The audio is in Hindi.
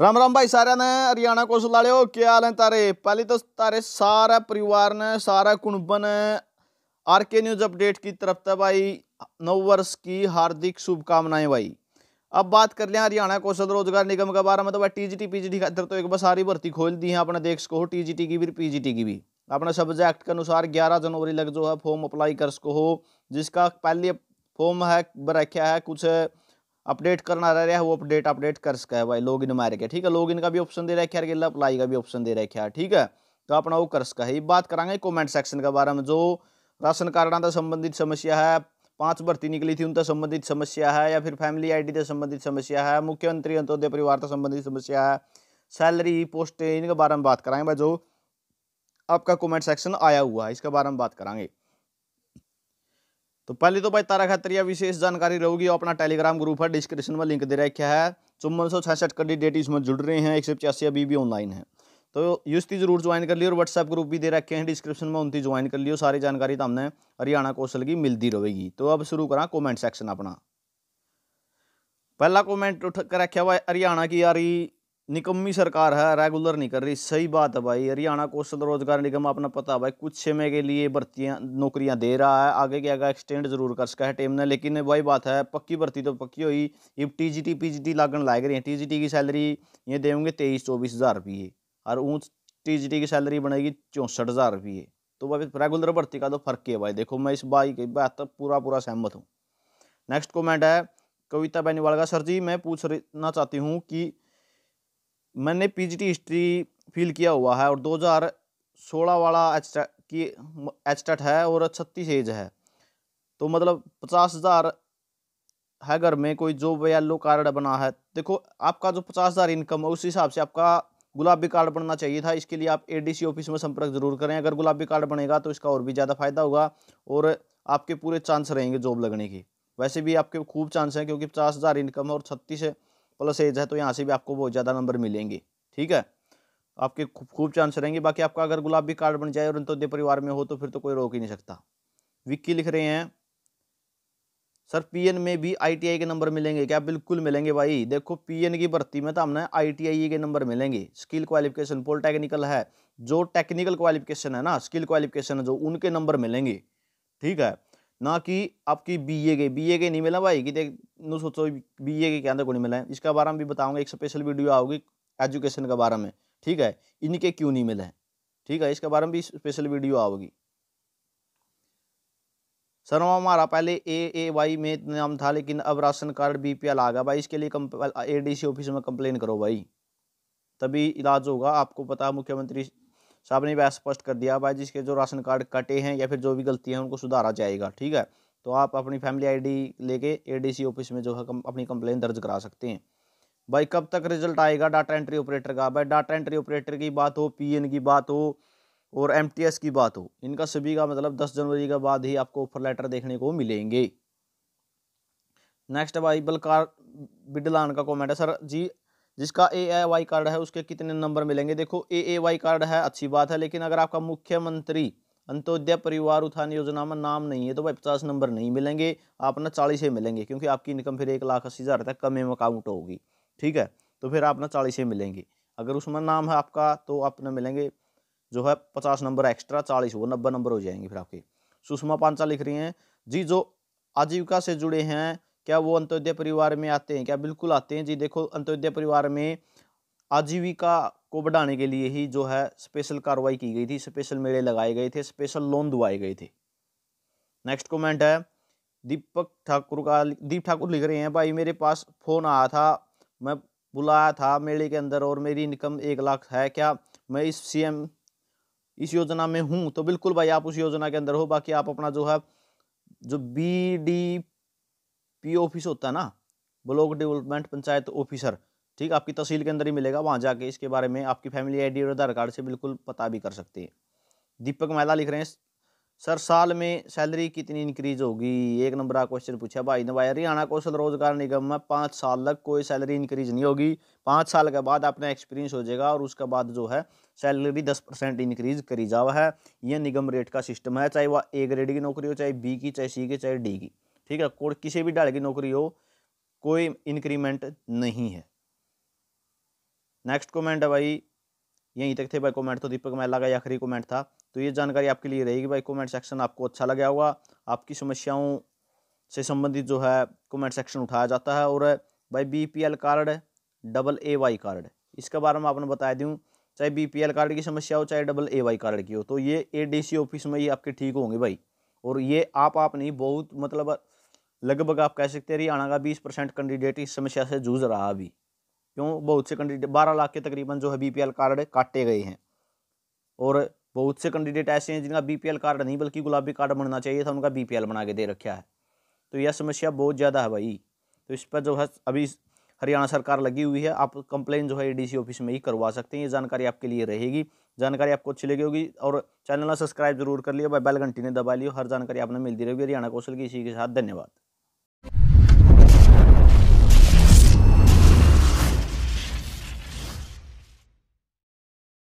राम राम भाई सारे ने हरियाणा कौशल ਵਾਲਿਓ क्या हाल है तारे पहले तो तारे सारे परिवार ने सारा कुंबन आर के न्यूज अपडेट की तरफ से भाई नव वर्ष की हार्दिक शुभकामनाएं भाई अब बात कर लें हरियाणा कौशल रोजगार निगम के बारे में तो भाई जी टी खातर तो एक बार सारी भर्ती खोल दी है अपने देख सको हो टी की भी टी की भी अपने सब्जेक्ट के अनुसार ग्यारह जनवरी लग जो है फॉर्म अप्लाई कर सको हो जिसका पहले फॉर्म है रखा है कुछ है, अपडेट करना रह रहा है वो अपडेट अपडेट कर सका है भाई लॉग इन मार के ठीक है लॉग इन का भी ऑप्शन दे रखा है अप्लाई का भी ऑप्शन दे रखा है ठीक है तो अपना वो कर सका है ये बात करांगे कमेंट सेक्शन के बारे में जो राशन कार्ड से तो संबंधित समस्या है पांच भर्ती निकली थी उनसे तो संबंधित समस्या है या फिर फैमिली आईडी से संबंधित समस्या है मुख्यमंत्री अंत्योदय परिवार से तो संबंधित समस्या है सैलरी पोस्टें इनके बारे में बात कराएंगे भाई जो आपका कमेंट सेक्शन आया हुआ है इसके बारे में बात कराएंगे तो पहले तो भाई तारा खतरिया विशेष जानकारी रहूगी अपना टेलीग्राम ग्रुप है डिस्क्रिप्शन में लिंक दे रखा है चुम्बन सौ छियासठ कैंडिडेट इसमें जुड़ रहे हैं एक सौ पचासी अभी भी ऑनलाइन है तो यूस्ती जरूर ज्वाइन कर लियो और व्हाट्सएप ग्रुप भी दे रखे हैं डिस्क्रिप्शन में उनती ज्वाइन कर लियो सारी जानकारी तो हमने हरियाणा कौशल की मिलती रहेगी तो अब शुरू करा कॉमेंट सेक्शन अपना पहला कमेंट उठ कर रखा हुआ हरियाणा की यारी निकम्मी सरकार है रेगुलर नहीं कर रही सही बात है भाई हरियाणा कौशल रोजगार निगम अपना पता भाई कुछ समय के लिए भर्तियाँ नौकरियाँ दे रहा है आगे के आगे एक्सटेंड जरूर कर सका है टेम ने लेकिन वही बात है पक्की भर्ती तो पक्की हुई इब T G T P G T लागन लाग रही है टी जी टी की सैलरी ये देंगे तेईस चौबीस हज़ार रुपये और ऊँच टी जी टी की सैलरी बनेगी चौंसठ हज़ार रुपये तो भाई रेगुलर भर्ती का तो फर्क है भाई देखो मैं इस भाई की बात तक तो पूरा पूरा सहमत हूँ नेक्स्ट कॉमेंट है कविता बेनीवाल का सर जी मैं पूछना चाहती हूँ कि मैंने पीजीटी हिस्ट्री फील किया हुआ है और 2016 वाला एच की एच है और छत्तीस एज है तो मतलब पचास हज़ार है घर में कोई जॉब या कार्ड बना है देखो आपका जो पचास हज़ार इनकम है उस हिसाब से आपका गुलाबी कार्ड बनना चाहिए था इसके लिए आप एडीसी ऑफिस में संपर्क जरूर करें अगर गुलाबी कार्ड बनेगा तो इसका और भी ज़्यादा फायदा होगा और आपके पूरे चांस रहेंगे जॉब लगने की वैसे भी आपके खूब चांस हैं क्योंकि पचास हज़ार इनकम है और छत्तीस प्लस एज है तो यहाँ से भी आपको बहुत ज़्यादा नंबर मिलेंगे ठीक है तो आपके खूब खूब चांस रहेंगे बाकी आपका अगर गुलाबी कार्ड बन जाए और अंतोदय परिवार में हो तो फिर तो कोई रोक ही नहीं सकता विक्की लिख रहे हैं सर पीएन में भी आईटीआई के नंबर मिलेंगे क्या बिल्कुल मिलेंगे भाई देखो पीएन की भर्ती में तो हमने आईटीआई के नंबर मिलेंगे स्किल क्वालिफिकेशन पोल टेक्निकल है जो टेक्निकल क्वालिफिकेशन है ना स्किल क्वालिफिकेशन है जो उनके नंबर मिलेंगे ठीक है ना कि आपकी बी ए के बी ए के नहीं मिला भाई कि देख नो सोचो बी ए के क्या अंदर को नहीं मिला है इसका बारे में भी बताऊंगा एक स्पेशल वीडियो आओगी एजुकेशन के बारे में ठीक है इनके क्यों नहीं मिले हैं ठीक है इसके बारे में भी स्पेशल वीडियो आओगी सर हमारा पहले ए ए वाई में नाम था लेकिन अब ration card B P L आ गया भाई इसके लिए ए डी सी ऑफिस में कंप्लेन करो भाई तभी इलाज होगा आपको पता मुख्यमंत्री साहब ने वह स्पष्ट कर दिया भाई जिसके जो राशन कार्ड कटे हैं या फिर जो भी गलती है उनको सुधारा जाएगा ठीक है तो आप अपनी फैमिली आईडी लेके एडीसी ऑफिस में जो है कम, अपनी कंप्लेन दर्ज करा सकते हैं भाई कब तक रिजल्ट आएगा डाटा एंट्री ऑपरेटर का भाई डाटा एंट्री ऑपरेटर की बात हो पी की बात हो और एम की बात हो इनका सभी का मतलब दस जनवरी के बाद ही आपको ऑफर लेटर देखने को मिलेंगे नेक्स्ट भाई बलकार बिडलान का कॉमेंट है सर जी जिसका ए ए वाई कार्ड है उसके कितने नंबर मिलेंगे देखो ए ए वाई कार्ड है अच्छी बात है लेकिन अगर आपका मुख्यमंत्री अंत्योदय परिवार उत्थान योजना में नाम नहीं है तो भाई पचास नंबर नहीं मिलेंगे आप ना चालीस ही मिलेंगे क्योंकि आपकी इनकम फिर एक लाख अस्सी हज़ार तक कम में काउंट होगी ठीक है तो फिर आप ना चालीस ही मिलेंगे अगर उसमें नाम है आपका तो आप ना मिलेंगे जो है पचास नंबर एक्स्ट्रा चालीस वो नब्बे नंबर हो जाएंगे फिर आपके सुषमा पांचा लिख रही हैं जी जो आजीविका से जुड़े हैं क्या वो अंत्योदय परिवार में आते हैं क्या बिल्कुल आते हैं जी देखो अंत्योदय परिवार में आजीविका को बढ़ाने के लिए ही जो है स्पेशल कार्रवाई की गई थी स्पेशल मेले लगाए गए थे स्पेशल लोन दुआए गए थे नेक्स्ट कमेंट है दीपक ठाकुर का दीप ठाकुर लिख रहे हैं भाई मेरे पास फ़ोन आया था मैं बुलाया था मेले के अंदर और मेरी इनकम एक लाख है क्या मैं इस सीएम इस योजना में हूँ तो बिल्कुल भाई आप उस योजना के अंदर हो बाकी आप अपना जो है जो बी डी पी ऑफिस होता है ना ब्लॉक डेवलपमेंट पंचायत ऑफिसर ठीक आपकी तहसील के अंदर ही मिलेगा वहाँ जाके इसके बारे में आपकी फैमिली आईडी और आधार कार्ड से बिल्कुल पता भी कर सकते हैं दीपक महिला लिख रहे हैं सर साल में सैलरी कितनी इंक्रीज होगी एक नंबर का क्वेश्चन पूछा भाई ने भाई हरियाणा कौशल रोजगार निगम में पाँच साल तक कोई सैलरी इंक्रीज नहीं होगी पाँच साल के बाद अपना एक्सपीरियंस हो जाएगा और उसके बाद जो है सैलरी दस परसेंट इंक्रीज करी जावा है यह निगम रेट का सिस्टम है चाहे वह ए ग्रेड की नौकरी हो चाहे बी की चाहे सी की चाहे डी की ठीक है कोड किसी भी ढाल की नौकरी हो कोई इंक्रीमेंट नहीं है नेक्स्ट कमेंट है भाई यहीं तक थे भाई कमेंट तो दीपक मैला का आखिरी कमेंट था तो ये जानकारी आपके लिए रहेगी भाई कमेंट सेक्शन आपको अच्छा लगा होगा आपकी समस्याओं से संबंधित जो है कमेंट सेक्शन उठाया जाता है और भाई BPL card double A Y card इसके बारे में आपने बता दूँ चाहे बीपीएल कार्ड की समस्या हो चाहे डबल ए वाई कार्ड की हो तो ये एडीसी ऑफिस में ही आपके ठीक होंगे भाई और ये आप आप नहीं बहुत मतलब लगभग आप कह सकते हैं हरियाणा का बीस परसेंट कैंडिडेट इस समस्या से जूझ रहा अभी क्यों बहुत से कैंडिडेट बारह लाख के तकरीबन जो है बी कार्ड काटे गए हैं और बहुत से कैंडिडेट ऐसे हैं जिनका बी कार्ड नहीं बल्कि गुलाबी कार्ड बनना चाहिए था उनका बी बना के दे रखा है तो यह समस्या बहुत ज़्यादा है भाई तो इस पर जो है अभी हरियाणा सरकार लगी हुई है आप कंप्लेन जो है एडीसी ऑफिस में ही करवा सकते हैं ये जानकारी आपके लिए रहेगी जानकारी आपको अच्छी लगी होगी और चैनल सब्सक्राइब जरूर कर लियो बेल घंटी ने दबा लियो हर जानकारी आपने मिलती रहेगी हरियाणा कौशल की इसी के साथ धन्यवाद